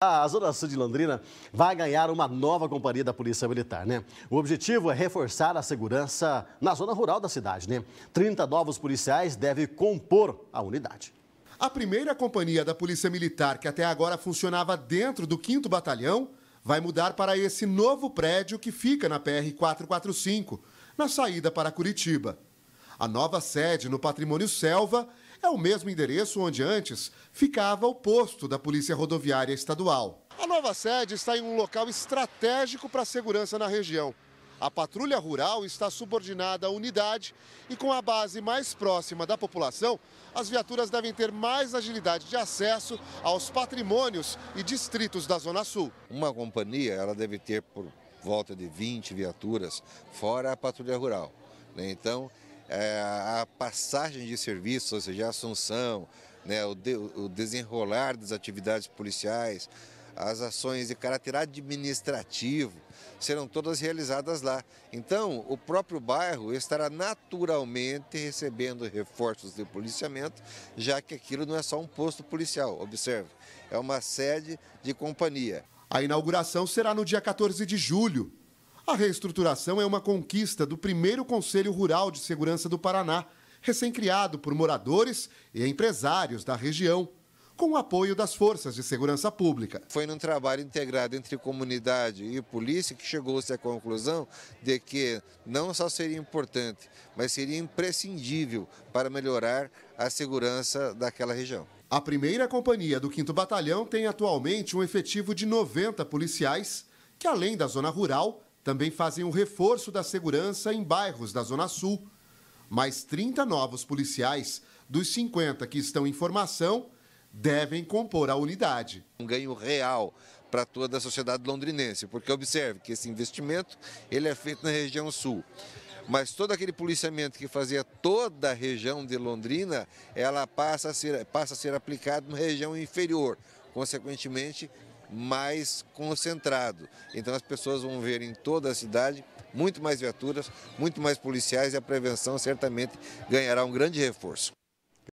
A Zona Sul de Londrina vai ganhar uma nova companhia da Polícia Militar, né? O objetivo é reforçar a segurança na zona rural da cidade, né? 30 novos policiais devem compor a unidade. A primeira companhia da Polícia Militar, que até agora funcionava dentro do 5 Batalhão, vai mudar para esse novo prédio que fica na PR 445, na saída para Curitiba. A nova sede no Patrimônio Selva é o mesmo endereço onde antes ficava o posto da Polícia Rodoviária Estadual. A nova sede está em um local estratégico para a segurança na região. A patrulha rural está subordinada à unidade e, com a base mais próxima da população, as viaturas devem ter mais agilidade de acesso aos patrimônios e distritos da Zona Sul. Uma companhia ela deve ter por volta de 20 viaturas, fora a patrulha rural. Né? Então, é, a passagem de serviços, ou seja, a assunção, né, o, de, o desenrolar das atividades policiais, as ações de caráter administrativo serão todas realizadas lá. Então, o próprio bairro estará naturalmente recebendo reforços de policiamento, já que aquilo não é só um posto policial, observe, é uma sede de companhia. A inauguração será no dia 14 de julho, a reestruturação é uma conquista do primeiro Conselho Rural de Segurança do Paraná, recém-criado por moradores e empresários da região, com o apoio das forças de segurança pública. Foi num trabalho integrado entre comunidade e polícia que chegou-se à conclusão de que não só seria importante, mas seria imprescindível para melhorar a segurança daquela região. A primeira companhia do 5 Batalhão tem atualmente um efetivo de 90 policiais, que além da zona rural, também fazem o um reforço da segurança em bairros da Zona Sul. Mais 30 novos policiais dos 50 que estão em formação devem compor a unidade. Um ganho real para toda a sociedade londrinense, porque observe que esse investimento ele é feito na região sul. Mas todo aquele policiamento que fazia toda a região de Londrina, ela passa a ser, passa a ser aplicado na região inferior. Consequentemente, mais concentrado. Então as pessoas vão ver em toda a cidade muito mais viaturas, muito mais policiais e a prevenção certamente ganhará um grande reforço.